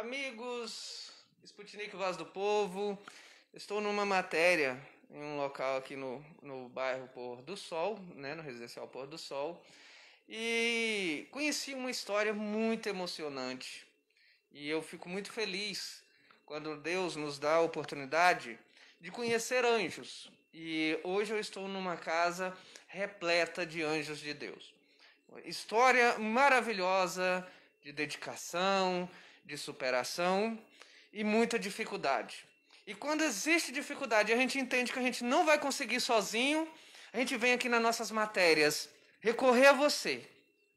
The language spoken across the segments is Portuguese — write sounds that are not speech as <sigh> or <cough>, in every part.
Amigos, Sputnik Voz do Povo, estou numa matéria em um local aqui no, no bairro Pôr do Sol, né, no residencial Pôr do Sol, e conheci uma história muito emocionante. E eu fico muito feliz quando Deus nos dá a oportunidade de conhecer anjos. E hoje eu estou numa casa repleta de anjos de Deus. história maravilhosa de dedicação, de superação e muita dificuldade. E quando existe dificuldade, a gente entende que a gente não vai conseguir sozinho, a gente vem aqui nas nossas matérias recorrer a você.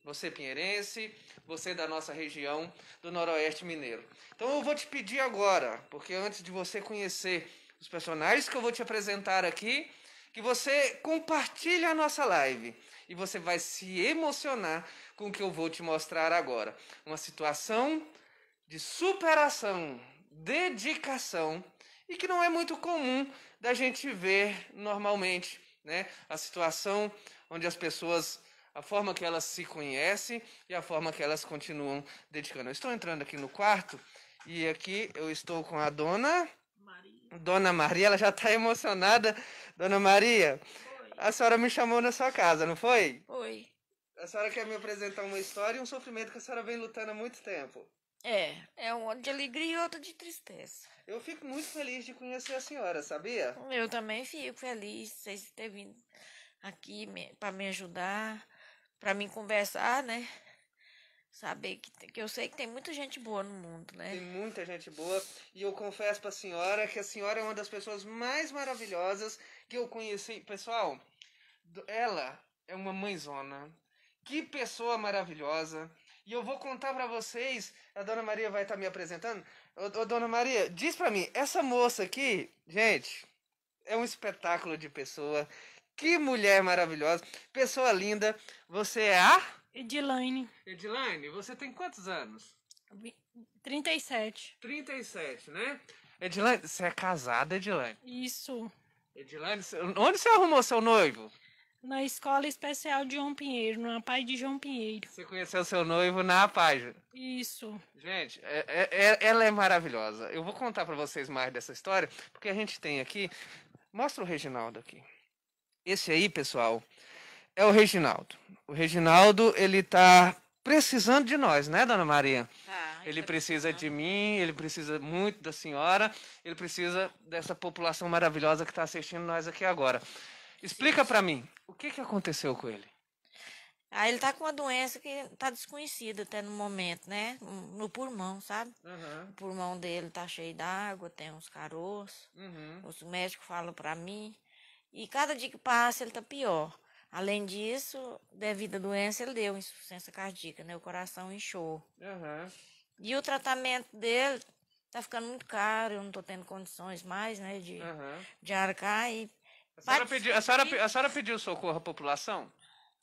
Você pinheirense, você da nossa região do Noroeste Mineiro. Então eu vou te pedir agora, porque antes de você conhecer os personagens que eu vou te apresentar aqui, que você compartilhe a nossa live e você vai se emocionar com o que eu vou te mostrar agora. Uma situação de superação, dedicação, e que não é muito comum da gente ver normalmente, né? A situação onde as pessoas, a forma que elas se conhecem e a forma que elas continuam dedicando. Eu estou entrando aqui no quarto e aqui eu estou com a dona Maria. Dona Maria, ela já está emocionada. Dona Maria, Oi. a senhora me chamou na sua casa, não foi? Oi. A senhora quer me apresentar uma história e um sofrimento que a senhora vem lutando há muito tempo. É, é um de alegria e outro de tristeza. Eu fico muito feliz de conhecer a senhora, sabia? Eu também fico feliz de vocês terem vindo aqui para me ajudar, para me conversar, né? Saber que, que eu sei que tem muita gente boa no mundo, né? Tem muita gente boa. E eu confesso para a senhora que a senhora é uma das pessoas mais maravilhosas que eu conheci. Pessoal, ela é uma mãezona. Que pessoa maravilhosa. E eu vou contar para vocês, a Dona Maria vai estar tá me apresentando. Ô, ô, Dona Maria, diz para mim, essa moça aqui, gente, é um espetáculo de pessoa. Que mulher maravilhosa, pessoa linda. Você é a? Edilaine. Edilaine, você tem quantos anos? 37. 37, né? Edilaine, você é casada, Edilaine? Isso. Edilaine, onde você arrumou seu noivo? na Escola Especial de João Pinheiro, na Pai de João Pinheiro. Você conheceu seu noivo na página. Isso. Gente, é, é, é, ela é maravilhosa. Eu vou contar para vocês mais dessa história, porque a gente tem aqui. Mostra o Reginaldo aqui. Esse aí, pessoal, é o Reginaldo. O Reginaldo, ele tá precisando de nós, né, dona Maria? Ah, ele precisa de mim, ele precisa muito da senhora, ele precisa dessa população maravilhosa que está assistindo nós aqui agora. Explica para mim, o que, que aconteceu com ele? Ah, ele tá com uma doença que tá desconhecida até no momento, né? No pulmão, sabe? Uhum. O pulmão dele tá cheio d'água, tem uns caroços. Uhum. Os médicos falam para mim. E cada dia que passa ele tá pior. Além disso, devido à doença, ele deu insuficiência cardíaca, né? O coração inchou. Uhum. E o tratamento dele tá ficando muito caro, eu não tô tendo condições mais, né? De, de arcar e a senhora, pediu, a, senhora, a senhora pediu socorro à população?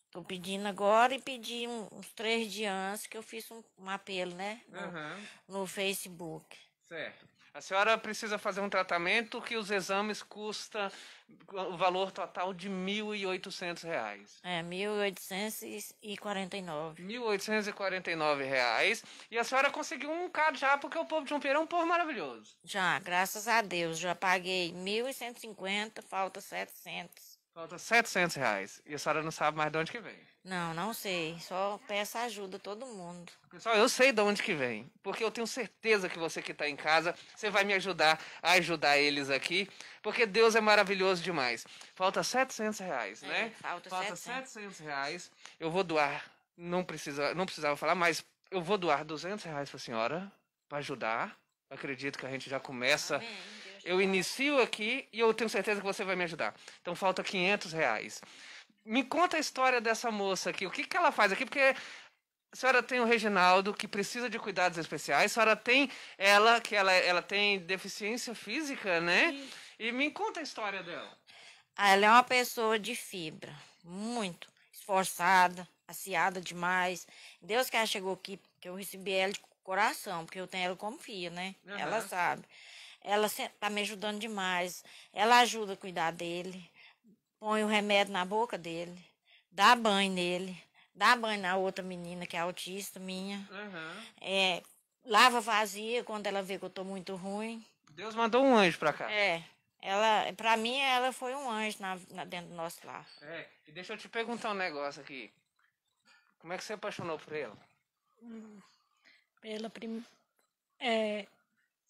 Estou pedindo agora e pedi uns três dias antes que eu fiz um, um apelo, né? No, uhum. no Facebook. Certo. A senhora precisa fazer um tratamento que os exames custa o valor total de R$ 1.800. É, R$ 1.849. R$ 1.849. E a senhora conseguiu um já porque o povo de Jumpeira é um povo maravilhoso. Já, graças a Deus. Já paguei 1.150, falta 700. Falta 700 reais. E a senhora não sabe mais de onde que vem. Não, não sei. Só peço ajuda a todo mundo. Pessoal, eu sei de onde que vem. Porque eu tenho certeza que você que está em casa, você vai me ajudar a ajudar eles aqui. Porque Deus é maravilhoso demais. Falta 700 reais, é, né? Falta, falta 700. 700 reais. Eu vou doar. Não, precisa, não precisava falar, mas eu vou doar 200 reais para a senhora para ajudar. Acredito que a gente já começa. Amém eu inicio aqui e eu tenho certeza que você vai me ajudar. Então falta 500 reais. Me conta a história dessa moça aqui. O que, que ela faz aqui? Porque a senhora tem o Reginaldo, que precisa de cuidados especiais. A senhora tem ela, que ela, ela tem deficiência física, né? E me conta a história dela. Ah, ela é uma pessoa de fibra, muito esforçada, aciada demais. Deus que ela chegou aqui, que eu recebi ela de coração, porque eu tenho ela como filha, né? Uhum. Ela sabe. Ela está me ajudando demais. Ela ajuda a cuidar dele, põe o remédio na boca dele, dá banho nele, dá banho na outra menina que é autista minha. Uhum. É, lava vazia quando ela vê que eu estou muito ruim. Deus mandou um anjo para cá. É. Ela, pra mim, ela foi um anjo na, na, dentro do nosso lar. É, e deixa eu te perguntar um negócio aqui. Como é que você apaixonou por ela? Hum, pela prim... É,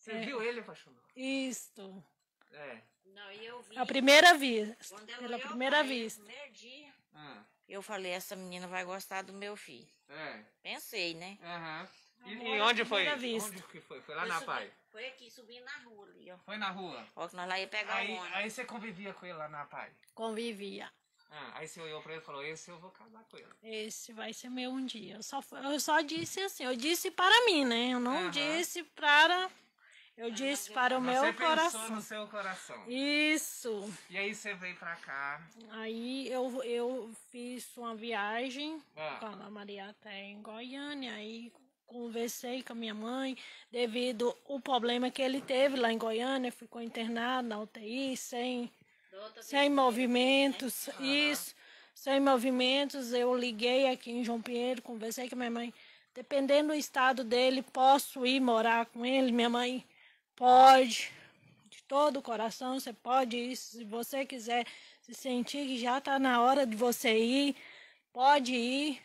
você é. viu ele, apaixonado? Isto. É. Não, e eu vi. A primeira vista. Pela primeira vista. Dia, ah. Eu falei, essa menina vai gostar do meu filho. É. Pensei, né? Aham. Uhum. E, e, onde foi? Vista. Onde que foi? Foi lá eu na Pai? Foi aqui, subi na rua ali, ó. Foi na rua? Ó, que nós lá ia pegar aí, o ônibus. Aí você convivia com ele lá na Pai? Convivia. Ah, aí você olhou pra ele e falou, esse eu vou casar com ele. Esse vai ser meu um dia. Eu só, eu só disse assim, eu disse para mim, né? Eu não uhum. disse para eu disse para o você meu coração. Você pensou no seu coração. Isso. E aí você veio para cá. Aí eu, eu fiz uma viagem ah. com a Maria até em Goiânia. Aí conversei com a minha mãe devido ao problema que ele teve lá em Goiânia. Ficou internado na UTI sem, sem né? movimentos. Né? Isso. Sem movimentos, eu liguei aqui em João Pinheiro, conversei com a minha mãe. Dependendo do estado dele, posso ir morar com ele. Minha mãe pode, de todo o coração, você pode ir. Se você quiser se sentir que já está na hora de você ir, pode ir.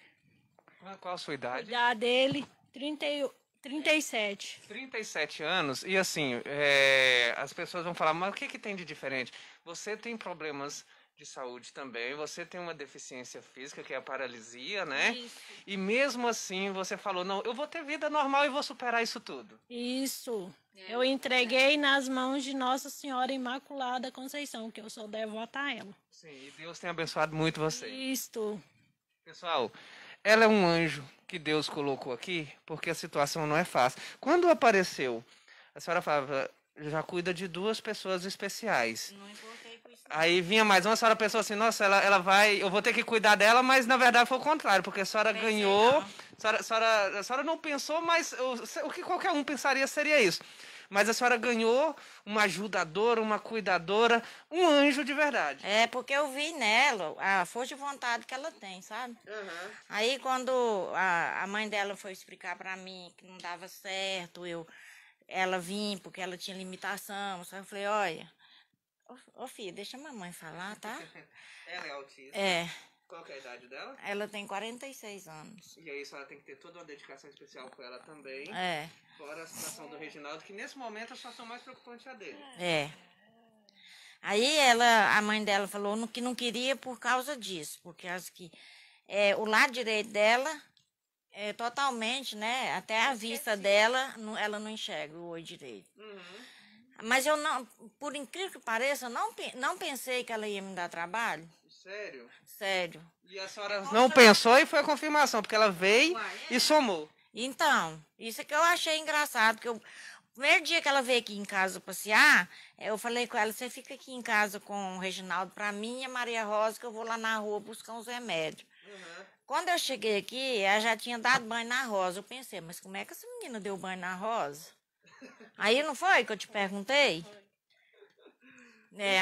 Qual a sua idade? idade dele, 38. 37. 37 anos, e assim, é, as pessoas vão falar, mas o que, que tem de diferente? Você tem problemas de saúde também, você tem uma deficiência física, que é a paralisia, né? Isso. E mesmo assim você falou: não, eu vou ter vida normal e vou superar isso tudo. Isso. É. Eu é entreguei nas mãos de Nossa Senhora Imaculada Conceição, que eu sou devota a ela. Sim, e Deus tem abençoado muito você. Isso. Pessoal, ela é um anjo que Deus colocou aqui, porque a situação não é fácil. Quando apareceu, a senhora falava, já cuida de duas pessoas especiais. Não importa Aí vinha mais uma, a senhora pensou assim, nossa, ela, ela vai, eu vou ter que cuidar dela, mas na verdade foi o contrário, porque a senhora Pensei ganhou, a senhora, a, senhora, a senhora não pensou, mas o, o que qualquer um pensaria seria isso. Mas a senhora ganhou uma ajudadora, uma cuidadora, um anjo de verdade. É, porque eu vi nela a força de vontade que ela tem, sabe? Uhum. Aí quando a, a mãe dela foi explicar para mim que não dava certo, eu ela vim porque ela tinha limitação, eu falei, olha Ô, filha, deixa a mamãe falar, tá? <laughs> Ela é autista? É. Qual é a idade dela? Ela tem 46 anos. E aí, a senhora tem que ter toda uma dedicação especial com ela também. É. Fora a situação do Reginaldo, que nesse momento a situação mais preocupante é a dele. É. Aí ela, a mãe dela falou que não queria por causa disso, porque acho que é, o lado direito dela é totalmente, né? Até a vista dela, ela não enxerga o olho direito. Uhum. Mas eu não, por incrível que pareça, eu não, não pensei que ela ia me dar trabalho. Sério? Sério. E a senhora não Nossa. pensou e foi a confirmação, porque ela veio Uai, é. e somou. Então, isso é que eu achei engraçado, porque eu, o primeiro dia que ela veio aqui em casa passear, eu falei com ela, você fica aqui em casa com o Reginaldo para mim e a Maria Rosa, que eu vou lá na rua buscar uns remédios. Uhum. Quando eu cheguei aqui, ela já tinha dado banho na Rosa. Eu pensei, mas como é que essa menina deu banho na Rosa? Aí não foi que eu te perguntei? É,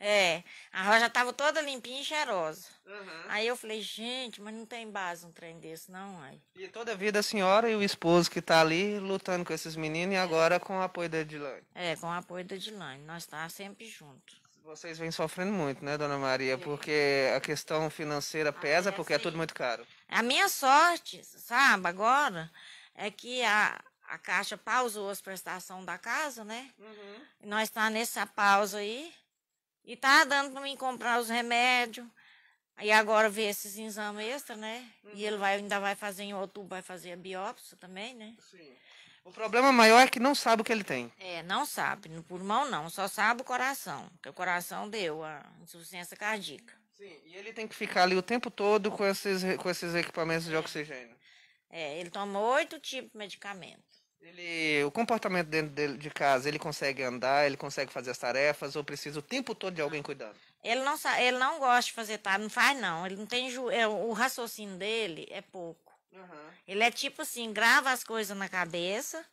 é, a roja tava toda limpinha e cheirosa. Uhum. Aí eu falei, gente, mas não tem base um trem desse, não, aí. E toda a vida a senhora e o esposo que tá ali lutando com esses meninos e agora com o apoio da Edilane. É, com o apoio da Edilane. Nós tá sempre juntos. Vocês vêm sofrendo muito, né, dona Maria? É. Porque a questão financeira ah, pesa, porque é assim, tudo muito caro. A minha sorte, sabe, agora, é que a, a Caixa pausou as prestações da casa, né? Uhum. Nós está nessa pausa aí. E tá dando para mim comprar os remédios. Aí agora vê esses exames extra, né? Uhum. E ele uhum. vai, ainda vai fazer em outubro, vai fazer a biópsia também, né? Sim. O problema maior é que não sabe o que ele tem. É, não sabe. No pulmão não, só sabe o coração. Porque o coração deu a insuficiência cardíaca. Sim, e ele tem que ficar ali o tempo todo com esses, com esses equipamentos é. de oxigênio. É, ele toma oito tipos de medicamento. Ele, o comportamento dentro de casa, ele consegue andar, ele consegue fazer as tarefas ou precisa o tempo todo de alguém cuidando? Ele não, ele não gosta de fazer tarefa, não faz não. Ele não tem ju... É, o raciocínio dele é pouco. Uhum. Ele é tipo assim, grava as coisas na cabeça,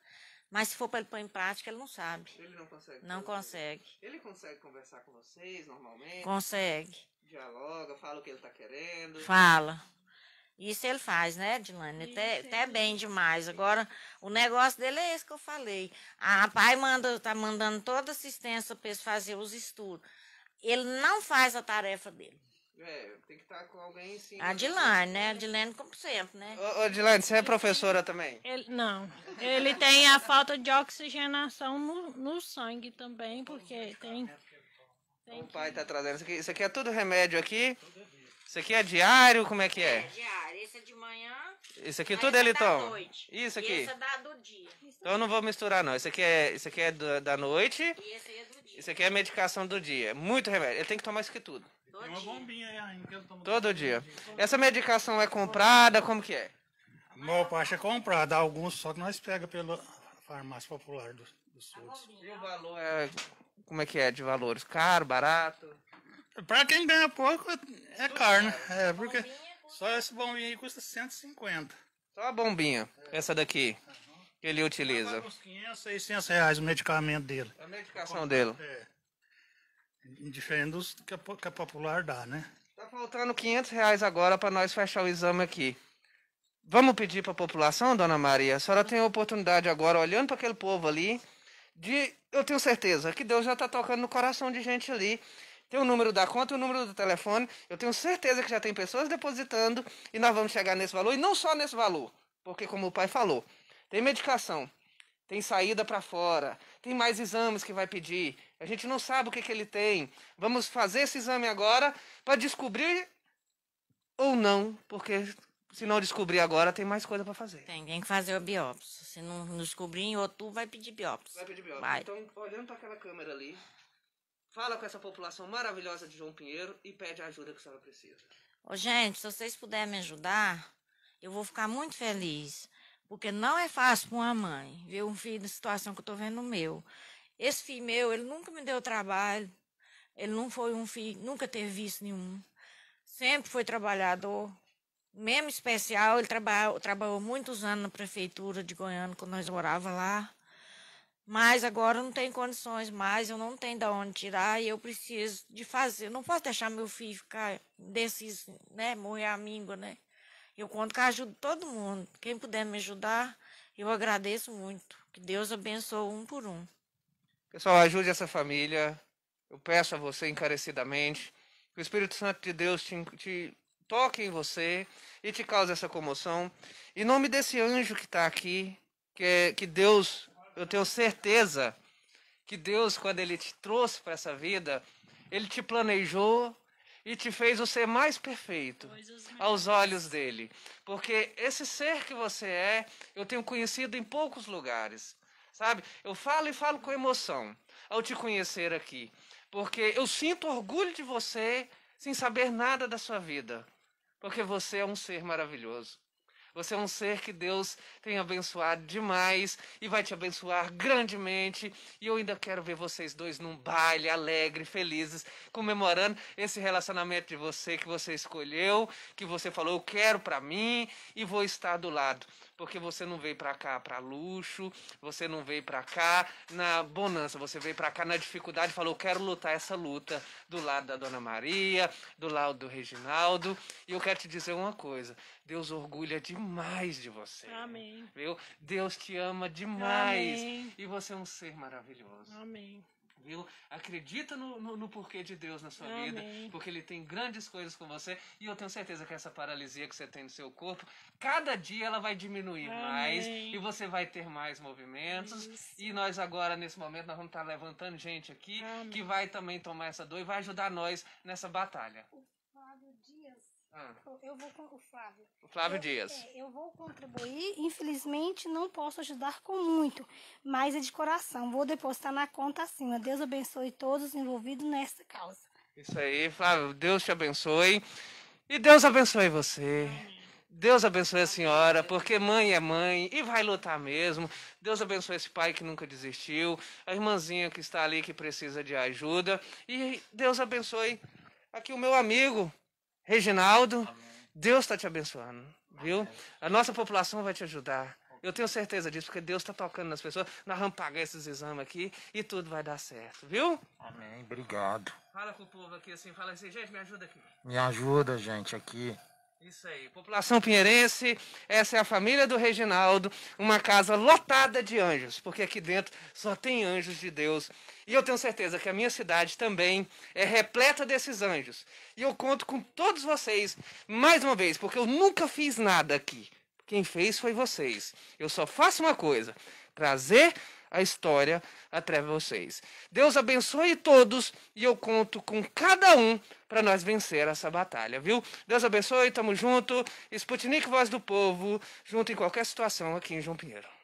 mas se for para ele pôr em prática, ele não sabe. Ele não consegue. Não consegue. Ele consegue conversar com vocês normalmente? Consegue. Dialoga, fala o que ele está querendo. Fala. Isso ele faz, né, Dilane? Até, até bem demais. Agora, o negócio dele é esse que eu falei. A pai manda, tá mandando toda assistência para eles fazer os estudos. Ele não faz a tarefa dele. É, tem que estar tá com alguém sim. A Dilane, né? A Dilane, como sempre, né? Ô, ô Dilane, você é professora também? Ele, não. Ele tem a falta de oxigenação no, no sangue também, porque tem. É tem o pai está trazendo. Isso aqui, isso aqui é tudo remédio aqui. Tudo isso aqui é diário? Como é que é? É diário. Esse é de manhã. Isso aqui tudo é, toma? Isso aqui? esse é da, do dia. Então eu não vou misturar não. Isso aqui é, isso aqui é da, da noite. E esse aí é do dia. Isso aqui é a medicação do dia. Muito remédio. Ele tem que tomar isso aqui tudo. Todo tem uma dia. bombinha aí ainda que eu tomo. Todo, todo dia. dia. Essa medicação é comprada? Como que é? A maior parte é comprada. Alguns só que nós pega pela farmácia popular do, do tá Sul. E o então. valor é... Como é que é de valores? Caro, barato? Pra quem ganha pouco, é carne né? É, porque só esse bombinha aí custa 150. Só a bombinha, essa daqui, que ele utiliza. Uns 500, 600 reais o medicamento dele. É a medicação dele. É. Diferente dos que a, que a popular dá, né? Tá faltando 500 reais agora para nós fechar o exame aqui. Vamos pedir para a população, dona Maria? A senhora tem a oportunidade agora, olhando para aquele povo ali, de. Eu tenho certeza que Deus já está tocando no coração de gente ali tem o número da conta e o número do telefone. Eu tenho certeza que já tem pessoas depositando e nós vamos chegar nesse valor e não só nesse valor, porque como o pai falou, tem medicação, tem saída para fora, tem mais exames que vai pedir. A gente não sabe o que, que ele tem. Vamos fazer esse exame agora para descobrir ou não, porque se não descobrir agora, tem mais coisa para fazer. Tem, tem que fazer o biópsia. Se não descobrir em outubro, vai pedir biópsia. Vai pedir biópsia. Vai. Então, olhando para aquela câmera ali, fala com essa população maravilhosa de João Pinheiro e pede a ajuda que a senhora precisa. Ô, gente, se vocês puderem me ajudar, eu vou ficar muito feliz. Porque não é fácil para uma mãe ver um filho na situação que eu estou vendo o meu. Esse filho meu, ele nunca me deu trabalho. Ele não foi um filho, nunca teve vício nenhum. Sempre foi trabalhador. Mesmo especial, ele trabalhou, trabalhou muitos anos na prefeitura de Goiânia, quando nós morava lá mas agora não tem condições mais, eu não tenho de onde tirar e eu preciso de fazer. Eu não posso deixar meu filho ficar desses, né, morrer a míngua, né? Eu conto que ajudo todo mundo. Quem puder me ajudar, eu agradeço muito. Que Deus abençoe um por um. Pessoal, ajude essa família. Eu peço a você encarecidamente que o Espírito Santo de Deus te, te toque em você e te cause essa comoção. Em nome desse anjo que está aqui, que, é, que Deus eu tenho certeza que Deus, quando Ele te trouxe para essa vida, Ele te planejou e te fez o ser mais perfeito aos olhos dele. Porque esse ser que você é, eu tenho conhecido em poucos lugares. Sabe? Eu falo e falo com emoção ao te conhecer aqui. Porque eu sinto orgulho de você sem saber nada da sua vida. Porque você é um ser maravilhoso. Você é um ser que Deus tem abençoado demais e vai te abençoar grandemente. E eu ainda quero ver vocês dois num baile alegre, felizes, comemorando esse relacionamento de você que você escolheu, que você falou, eu quero para mim e vou estar do lado porque você não veio para cá para luxo, você não veio para cá na bonança, você veio para cá na dificuldade, falou: "Quero lutar essa luta do lado da Dona Maria, do lado do Reginaldo". E eu quero te dizer uma coisa, Deus orgulha demais de você. Amém. Viu? Deus te ama demais Amém. e você é um ser maravilhoso. Amém viu? Acredita no, no, no, porquê de Deus na sua Amém. vida, porque Ele tem grandes coisas com você. E eu tenho certeza que essa paralisia que você tem no seu corpo, cada dia ela vai diminuir Amém. mais e você vai ter mais movimentos. Isso. E nós agora, nesse momento, nós vamos estar levantando gente aqui Amém. que vai também tomar essa dor e vai ajudar nós nessa batalha. Ah. Eu vou com o Flávio. O Flávio eu, Dias. É, eu vou contribuir. Infelizmente, não posso ajudar com muito, mas é de coração. Vou depositar na conta acima. Deus abençoe todos envolvidos nessa causa. Isso aí, Flávio. Deus te abençoe. E Deus abençoe você. Deus abençoe a senhora, porque mãe é mãe e vai lutar mesmo. Deus abençoe esse pai que nunca desistiu, a irmãzinha que está ali que precisa de ajuda. E Deus abençoe aqui o meu amigo, Reginaldo, Deus está te abençoando, viu? A nossa população vai te ajudar. Eu tenho certeza disso, porque Deus está tocando nas pessoas. Nós vamos pagar esses exames aqui e tudo vai dar certo, viu? Amém, obrigado. Fala com o povo aqui assim, fala assim, gente, me ajuda aqui. Me ajuda, gente, aqui. Isso aí, população pinheirense, essa é a família do Reginaldo, uma casa lotada de anjos, porque aqui dentro só tem anjos de Deus. E eu tenho certeza que a minha cidade também é repleta desses anjos. E eu conto com todos vocês, mais uma vez, porque eu nunca fiz nada aqui. Quem fez foi vocês. Eu só faço uma coisa: trazer a história de vocês. Deus abençoe todos e eu conto com cada um para nós vencer essa batalha, viu? Deus abençoe, tamo junto. Sputnik Voz do Povo, junto em qualquer situação aqui em João Pinheiro.